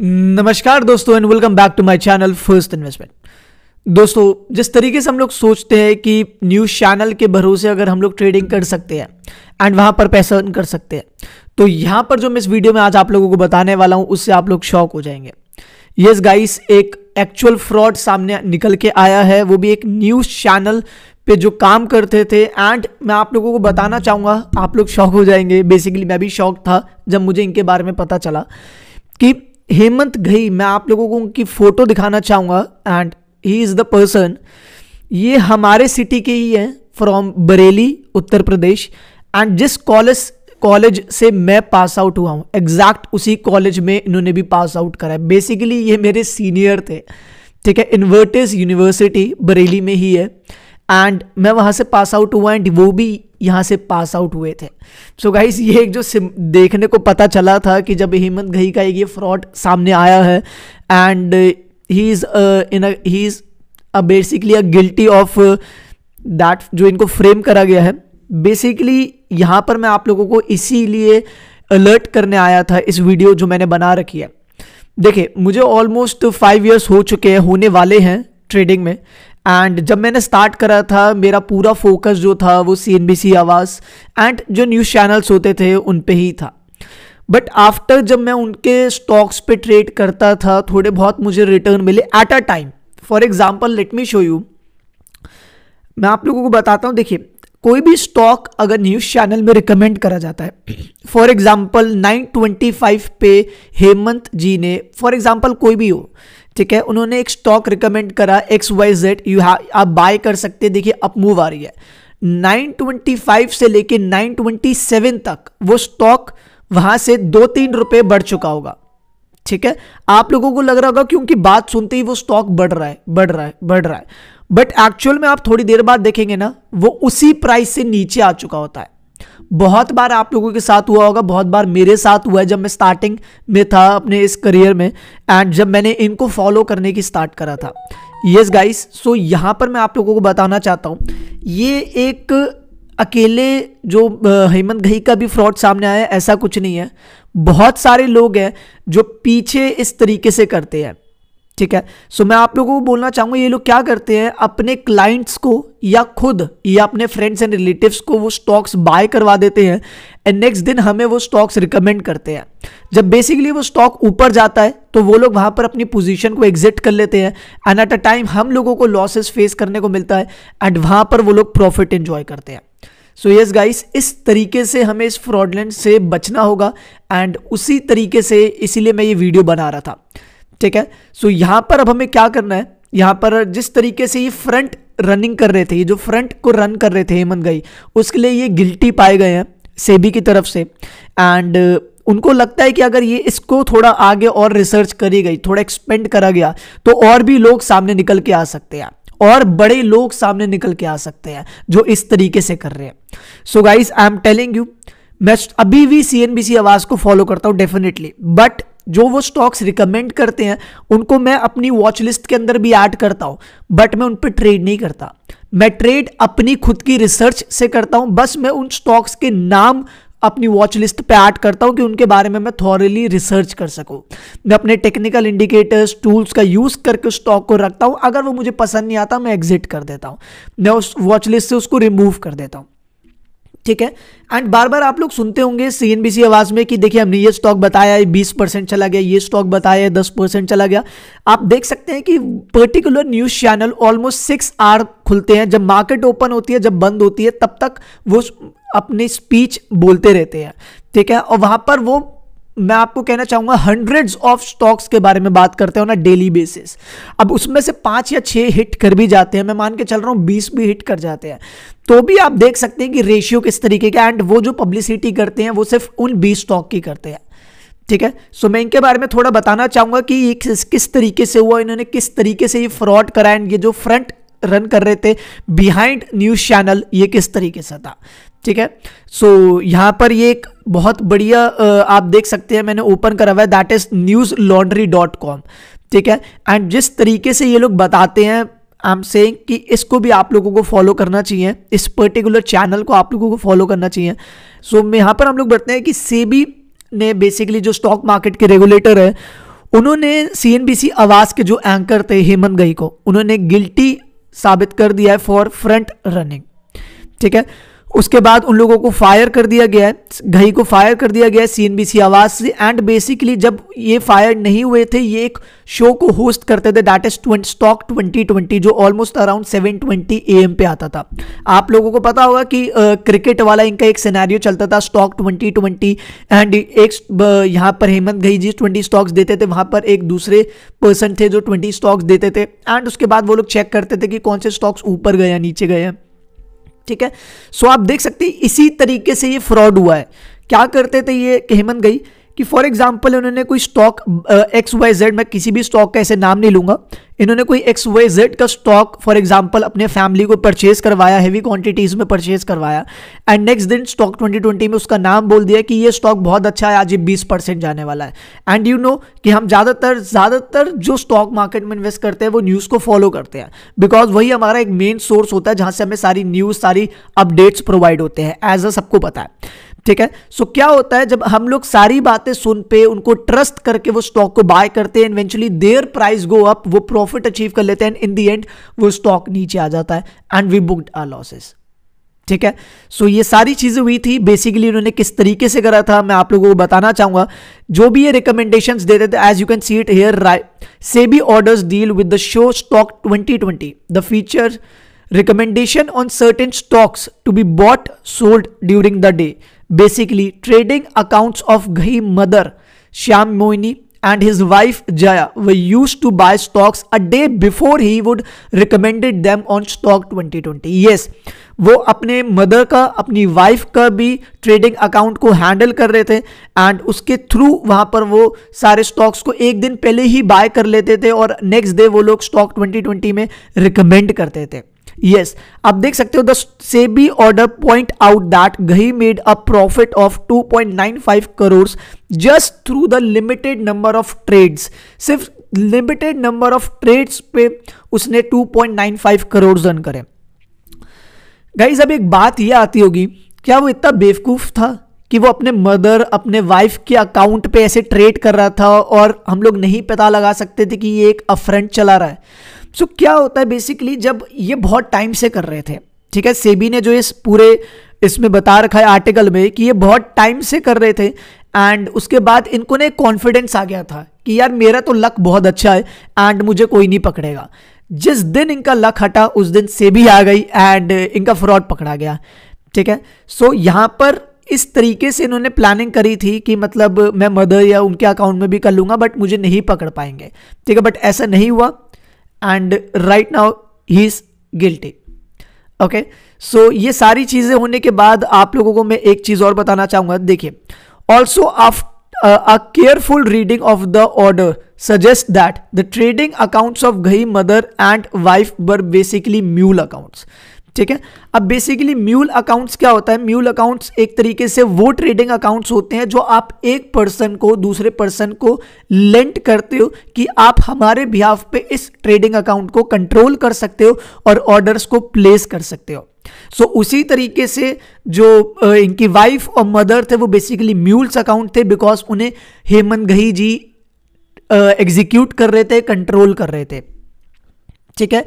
नमस्कार दोस्तों and welcome back to my channel first investment दोस्तों जिस तरीके से हम लोग सोचते हैं कि न्यूज़ चैनल के भरोसे अगर हम लोग ट्रेडिंग कर सकते हैं एंड वहां पर पैसा अर्न कर सकते हैं तो यहां पर जो मैं इस वीडियो में आज आप लोगों को बताने वाला हूं उससे आप लोग शौक हो जाएंगे यस yes, गाइस एक एक्चुअल फ्रॉड सामने निकल के आया है वो भी एक न्यूज़ चैनल पे जो काम करते थे एंड मैं आप लोगों को बताना चाहूँगा आप लोग शौक हो जाएंगे बेसिकली मैं भी शौक था जब मुझे इनके बारे में पता चला कि हेमंत घई मैं आप लोगों को उनकी फ़ोटो दिखाना चाहूँगा and he is the person ये हमारे सिटी के ही हैं फ्रॉम बरेली उत्तर प्रदेश एंड जिस कॉलेज कॉलेज से मैं पास आउट हुआ हूँ एग्जैक्ट उसी कॉलेज में इन्होंने भी पास आउट करा है बेसिकली ये मेरे सीनियर थे ठीक है इन्वर्टिस यूनिवर्सिटी बरेली में ही है एंड मैं वहाँ से पास आउट हुआ एंड वो भी यहाँ से पास आउट हुए थे सो so गाइस ये एक जो देखने को पता चला था कि जब हेमंत घई का एक ये फ्रॉड सामने आया है and he is in he is basically a guilty of that जो इनको फ्रेम करा गया है बेसिकली यहाँ पर मैं आप लोगों को इसीलिए अलर्ट करने आया था इस वीडियो जो मैंने बना रखी है देखिए मुझे ऑलमोस्ट फाइव इयर्स हो चुके हैं होने वाले हैं ट्रेडिंग में एंड जब मैंने स्टार्ट करा था मेरा पूरा फोकस जो था वो सी एन बी सी आवाज़ एंड जो न्यूज़ चैनल्स होते थे उन पर ही था बट आफ्टर जब मैं उनके स्टॉक्स पे ट्रेड करता था थोड़े बहुत मुझे रिटर्न मिले at a time for example let me show you मैं आप लोगों को बताता हूँ देखिए कोई भी स्टॉक अगर न्यूज़ चैनल में रिकमेंड करा जाता है फॉर एग्जाम्पल 925 पे हेमंत जी ने फॉर एग्जाम्पल कोई भी हो ठीक है उन्होंने एक स्टॉक रिकमेंड करा एक्स वाई जेड यू आप बाय कर सकते हैं देखिए अप मूव आ रही है 925 से लेके 927 तक वो स्टॉक वहां से दो तीन रुपए बढ़ चुका होगा ठीक है आप लोगों को लग रहा होगा क्योंकि बात सुनते ही वो स्टॉक बढ़ रहा है बढ़ रहा है बढ़ रहा है बट एक्चुअल में आप थोड़ी देर बाद देखेंगे ना वो उसी प्राइस से नीचे आ चुका होता है बहुत बार आप लोगों के साथ हुआ होगा बहुत बार मेरे साथ हुआ है जब मैं स्टार्टिंग में था अपने इस करियर में एंड जब मैंने इनको फॉलो करने की स्टार्ट करा था यस गाइस सो यहाँ पर मैं आप लोगों को बताना चाहता हूँ ये एक अकेले जो हेमंत घई का भी फ्रॉड सामने आया ऐसा कुछ नहीं है बहुत सारे लोग हैं जो पीछे इस तरीके से करते हैं ठीक है सो so, मैं आप लोगों को बोलना चाहूँगा ये लोग क्या करते हैं अपने क्लाइंट्स को या खुद या अपने फ्रेंड्स एंड रिलेटिव्स को वो स्टॉक्स बाय करवा देते हैं एंड नेक्स्ट दिन हमें वो स्टॉक्स रिकमेंड करते हैं जब बेसिकली वो स्टॉक ऊपर जाता है तो वो लोग वहाँ पर अपनी पोजीशन को एग्जिट कर लेते हैं एंड एट अ टाइम हम लोगों को लॉसेस फेस करने को मिलता है एंड वहाँ पर वो लोग प्रॉफिट एंजॉय करते हैं सो यस गाइस इस तरीके से हमें इस फ्रॉडलैंड से बचना होगा एंड उसी तरीके से इसीलिए मैं ये वीडियो बना रहा था ठीक है सो so, यहां पर अब हमें क्या करना है यहां पर जिस तरीके से ये फ्रंट रनिंग कर रहे थे ये जो फ्रंट को रन कर रहे थे हेमंत गई उसके लिए ये गिल्टी पाए गए हैं सेबी की तरफ से एंड uh, उनको लगता है कि अगर ये इसको थोड़ा आगे और रिसर्च करी गई थोड़ा एक्सपेंड करा गया तो और भी लोग सामने निकल के आ सकते हैं और बड़े लोग सामने निकल के आ सकते हैं जो इस तरीके से कर रहे हैं so guys I am telling you मैं अभी भी सी आवाज़ को फॉलो करता हूँ डेफिनेटली बट जो वो स्टॉक्स रिकमेंड करते हैं उनको मैं अपनी वॉच लिस्ट के अंदर भी ऐड करता हूँ बट मैं उन पर ट्रेड नहीं करता मैं ट्रेड अपनी खुद की रिसर्च से करता हूँ बस मैं उन स्टॉक्स के नाम अपनी वॉच लिस्ट पे ऐड करता हूँ कि उनके बारे में मैं थॉरली रिसर्च कर सकूँ मैं अपने टेक्निकल इंडिकेटर्स टूल्स का यूज़ करके उस स्टॉक को रखता हूँ अगर वो मुझे पसंद नहीं आता मैं एग्जिट कर देता हूँ मैं उस वॉच लिस्ट से उसको रिमूव कर देता हूँ ठीक है एंड बार बार आप लोग सुनते होंगे सीएनबीसी आवाज में कि देखिए हमने ये स्टॉक बताया है बीस परसेंट चला गया ये स्टॉक बताया है दस परसेंट चला गया आप देख सकते हैं कि particular news channel almost six आर खुलते हैं जब मार्केट ओपन होती है जब बंद होती है तब तक वो अपनी स्पीच बोलते रहते हैं ठीक है और वहां पर वो मैं आपको कहना चाहूंगा हंड्रेड ऑफ स्टॉक्स के बारे में बात करते हो ना डेली बेसिस अब उसमें से पांच या छह हिट कर भी जाते हैं मैं मान के चल रहा हूं बीस भी हिट कर जाते हैं तो भी आप देख सकते हैं कि रेशियो किस तरीके का एंड वो जो पब्लिसिटी करते हैं वो सिर्फ उन बीस स्टॉक की करते हैं ठीक है सो मैं इनके बारे में थोड़ा बताना चाहूंगा कि किस, किस तरीके से हुआ इन्होंने किस तरीके से ये फ्रॉड करा एंड ये जो फ्रंट रन कर रहे थे बिहाइंड न्यूज चैनल ये किस तरीके से था ठीक है सो so, यहाँ पर ये एक बहुत बढ़िया आप देख सकते हैं मैंने ओपन करा हुआ है that is news laundry dot com ठीक है एंड जिस तरीके से ये लोग बताते हैं आई एम सेइंग कि इसको भी आप लोगों को फॉलो करना चाहिए इस पर्टिकुलर चैनल को आप लोगों को फॉलो करना चाहिए सो so, यहाँ पर हम लोग बढ़ते हैं कि सेबी ने बेसिकली जो स्टॉक मार्केट के रेगुलेटर है उन्होंने सी एन बी सी आवाज़ के जो एंकर थे हेमंत गई को उन्होंने गिल्टी साबित कर दिया है फॉर फ्रंट रनिंग ठीक है उसके बाद उन लोगों को फायर कर दिया गया है घई को फायर कर दिया गया है सीएनबीसी आवाज से एंड बेसिकली जब ये फायर नहीं हुए थे ये एक शो को होस्ट करते थे that is twenty stock twenty जो almost around seven twenty A M पे आता था आप लोगों को पता होगा कि आ, क्रिकेट वाला इनका एक सिनेरियो चलता था स्टॉक ट्वेंटी ट्वेंटी एंड एक यहाँ पर हेमंत घई जी ट्वेंटी स्टॉक्स देते थे वहाँ पर एक दूसरे पर्सन थे जो ट्वेंटी स्टॉक्स देते थे एंड उसके बाद वो लोग चेक करते थे कि कौन से स्टॉक्स ऊपर गए या नीचे गए हैं ठीक है सो आप देख सकते हैं इसी तरीके से ये फ्रॉड हुआ है क्या करते थे ये हेमंत गई कि फॉर एग्जाम्पल इन्होंने कोई स्टॉक एक्स वाई जेड मैं किसी भी स्टॉक का ऐसे नाम नहीं लूंगा इन्होंने कोई एक्स वाई जेड का स्टॉक फॉर एग्जाम्पल अपने फैमिली को परचेज करवाया हैवी क्वांटिटीज में परचेज करवाया एंड नेक्स्ट दिन स्टॉक 2020 में उसका नाम बोल दिया कि ये स्टॉक बहुत अच्छा है आज ये बीस परसेंट जाने वाला है एंड यू नो कि हम ज़्यादातर ज़्यादातर जो स्टॉक मार्केट में इन्वेस्ट करते हैं वो न्यूज़ को फॉलो करते हैं बिकॉज वही हमारा एक मेन सोर्स होता है जहाँ से हमें सारी न्यूज़ सारी अपडेट्स प्रोवाइड होते हैं एज अ सबको पता है ठीक है सो क्या होता है जब हम लोग सारी बातें सुन पे उनको ट्रस्ट करके वो स्टॉक को बाय करते हैं eventually their price go up वो प्रॉफिट अचीव कर लेते हैं इन दी एंड वो स्टॉक नीचे आ जाता है and we booked our losses ठीक है सो so, ये सारी चीज़ें हुई थी बेसिकली उन्होंने किस तरीके से करा था मैं आप लोगों को बताना चाहूंगा जो भी ये रिकमेंडेशन देते थे as you can see it here right SEBI orders deal with the show stock 2020 the feature recommendation on certain stocks to be bought sold during the day basically trading accounts of Ghai mother Shyam Moini and his wife Jaya we use to buy stocks a day before he would recommended them on stock 2020 twenty yes, वो अपने mother का अपनी wife का भी trading account को handle कर रहे थे एंड उसके थ्रू वहां पर वो सारे स्टॉक्स को एक दिन पहले ही बाय कर लेते थे और नेक्स्ट डे वो लोग स्टॉक ट्वेंटी ट्वेंटी में रिकमेंड करते थे यस आप देख सकते हो the SEBI order point out that Ghai made a profit of 2.95 crore just through the limited number of trades सिर्फ लिमिटेड नंबर ऑफ ट्रेड्स पे उसने 2.95 करोड़ रन करे गाइज अब एक बात यह आती होगी क्या वो इतना बेवकूफ था कि वो अपने मदर अपने वाइफ के अकाउंट पे ऐसे ट्रेड कर रहा था और हम लोग नहीं पता लगा सकते थे कि ये एक अफ्रंट चला रहा है सो so, क्या होता है बेसिकली जब ये बहुत टाइम से कर रहे थे ठीक है सेबी ने जो इस पूरे इसमें बता रखा है आर्टिकल में कि ये बहुत टाइम से कर रहे थे एंड उसके बाद इनको ने कॉन्फिडेंस आ गया था कि यार मेरा तो लक बहुत अच्छा है एंड मुझे कोई नहीं पकड़ेगा जिस दिन इनका लक हटा उस दिन सेबी आ गई एंड इनका फ्रॉड पकड़ा गया ठीक है सो so, यहाँ पर इस तरीके से इन्होंने प्लानिंग करी थी कि मतलब मैं मदर या उनके अकाउंट में भी कर लूंगा बट मुझे नहीं पकड़ पाएंगे ठीक है बट ऐसा नहीं हुआ and right now he is guilty okay so ये सारी चीज़ें होने के बाद आप लोगों को मैं एक चीज़ और बताना चाहूंगा देखिए also of a careful reading of the order suggest that the trading accounts of Ghai mother and wife were basically mule accounts ठीक है अब बेसिकली म्यूल अकाउंट्स क्या होता है म्यूल अकाउंट्स एक तरीके से वो ट्रेडिंग अकाउंट्स होते हैं जो आप एक पर्सन को दूसरे पर्सन को लेंट करते हो कि आप हमारे बिहाफ पे इस ट्रेडिंग अकाउंट को कंट्रोल कर सकते हो और ऑर्डर्स को प्लेस कर सकते हो सो so, उसी तरीके से जो इनकी वाइफ और मदर थे वो बेसिकली म्यूल्स अकाउंट थे बिकॉज उन्हें हेमंत घही जी एग्जीक्यूट कर रहे थे कंट्रोल कर रहे थे ठीक है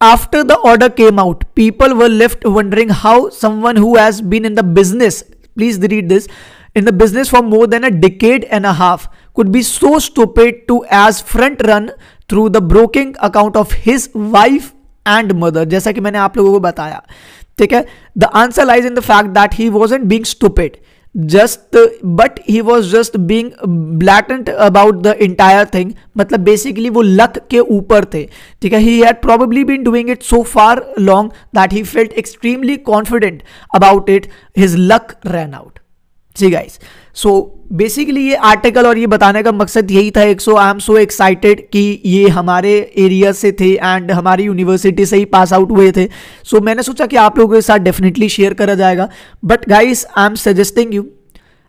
After the order came out, people were left wondering how someone who has been in the business, please read this, in the business for more than a decade and a half could be so stupid to as front run through the broking account of his wife and mother जैसा कि मैंने आप लोगों को बताया ठीक है the answer lies in the fact that he was and being stupid just uh, but he was just being blatant about the entire thing मतलब basically वो luck के ऊपर थे ठीक है he had probably been doing it so far long that he felt extremely confident about it his luck ran out see guys so basically ये article और ये बताने का मकसद यही था एक सो आई एम सो एक्साइटेड कि ये हमारे एरिया से थे एंड हमारी यूनिवर्सिटी से ही पास आउट हुए थे सो so, मैंने सोचा कि आप लोगों के साथ डेफिनेटली शेयर करा जाएगा but guys I am suggesting you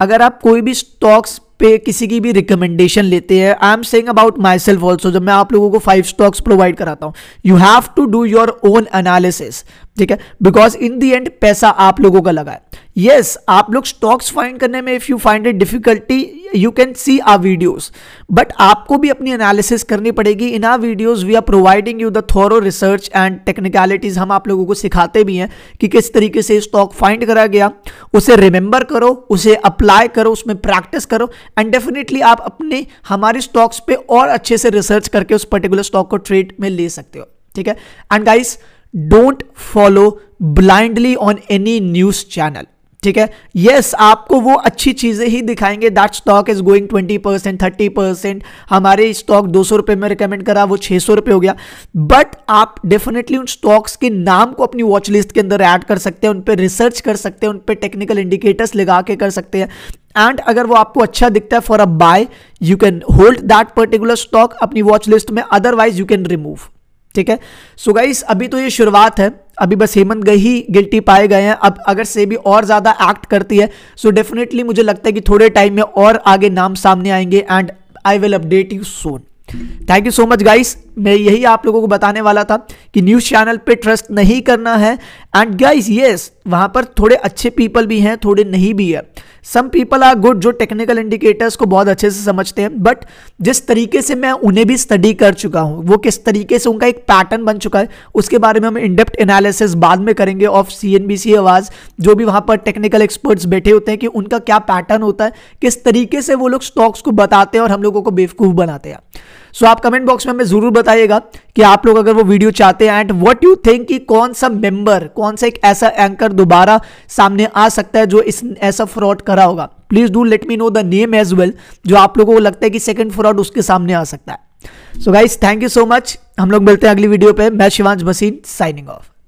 अगर आप कोई भी स्टॉक्स पे किसी की भी रिकमेंडेशन लेते हैं I am saying about myself also जब मैं आप लोगों को फाइव स्टॉक्स प्रोवाइड कराता हूँ you have to do your own analysis ठीक है बिकॉज इन दी एंड पैसा आप लोगों का लगा है यस आप लोग स्टॉक्स फाइंड करने में if you find it difficulty you can see our videos but आपको भी अपनी एनालिसिस करनी पड़ेगी in our videos we are providing you the thorough research and technicalities हम आप लोगों को सिखाते भी हैं कि किस तरीके से स्टॉक फाइंड करा गया उसे रिमेंबर करो उसे अप्लाई करो उसमें प्रैक्टिस करो एंड डेफिनेटली आप अपने हमारे स्टॉक्स पे और अच्छे से रिसर्च करके उस पर्टिकुलर स्टॉक को ट्रेड में ले सकते हो ठीक है and guys don't follow blindly on any news channel ठीक है यस yes, आपको वो अच्छी चीज़ें ही दिखाएंगे that stock is going twenty percent thirty percent हमारे स्टॉक दो सौ रुपये में रिकमेंड करा वो छह सौ रुपये हो गया बट आप डेफिनेटली उन स्टॉक्स के नाम को अपनी वॉच लिस्ट के अंदर ऐड कर सकते हैं उन पर रिसर्च कर सकते हैं उन पर टेक्निकल इंडिकेटर्स लगा के कर सकते हैं एंड अगर वो आपको अच्छा दिखता है for a buy you can hold that particular stock अपनी वॉच लिस्ट में अदरवाइज यू कैन रिमूव ठीक है सो so गाइस अभी तो ये शुरुआत है अभी बस हेमंत गई ही गिल्टी पाए गए हैं अब अगर सेबी और ज़्यादा एक्ट करती है सो डेफिनेटली मुझे लगता है कि थोड़े टाइम में और आगे नाम सामने आएंगे and I will update you soon thank you so much guys मैं यही आप लोगों को बताने वाला था कि न्यूज़ चैनल पे ट्रस्ट नहीं करना है एंड गाइस यस वहां पर थोड़े अच्छे पीपल भी हैं थोड़े नहीं भी है सम पीपल आर गुड जो टेक्निकल इंडिकेटर्स को बहुत अच्छे से समझते हैं बट जिस तरीके से मैं उन्हें भी स्टडी कर चुका हूँ वो किस तरीके से उनका एक पैटर्न बन चुका है उसके बारे में हम इंडेप्ट एनालिसिस बाद में करेंगे of C N B C आवाज़ जो भी वहाँ पर टेक्निकल एक्सपर्ट्स बैठे होते हैं कि उनका क्या पैटर्न होता है किस तरीके से वो लोग स्टॉक्स को बताते हैं और हम लोगों को बेवकूफ़ बनाते हैं सो आप कमेंट बॉक्स में हमें जरूर बताइएगा कि आप लोग अगर वो वीडियो चाहते हैं एंड व्हाट यू थिंक कि कौन सा मेंबर कौन सा एक ऐसा एंकर दोबारा सामने आ सकता है जो इस ऐसा फ्रॉड करा होगा please do let me know the name as well जो आप लोगों को लगता है कि सेकंड फ्रॉड उसके सामने आ सकता है so guys thank you so much हम लोग मिलते हैं अगली वीडियो पे मैं शिवांश मसीन साइनिंग ऑफ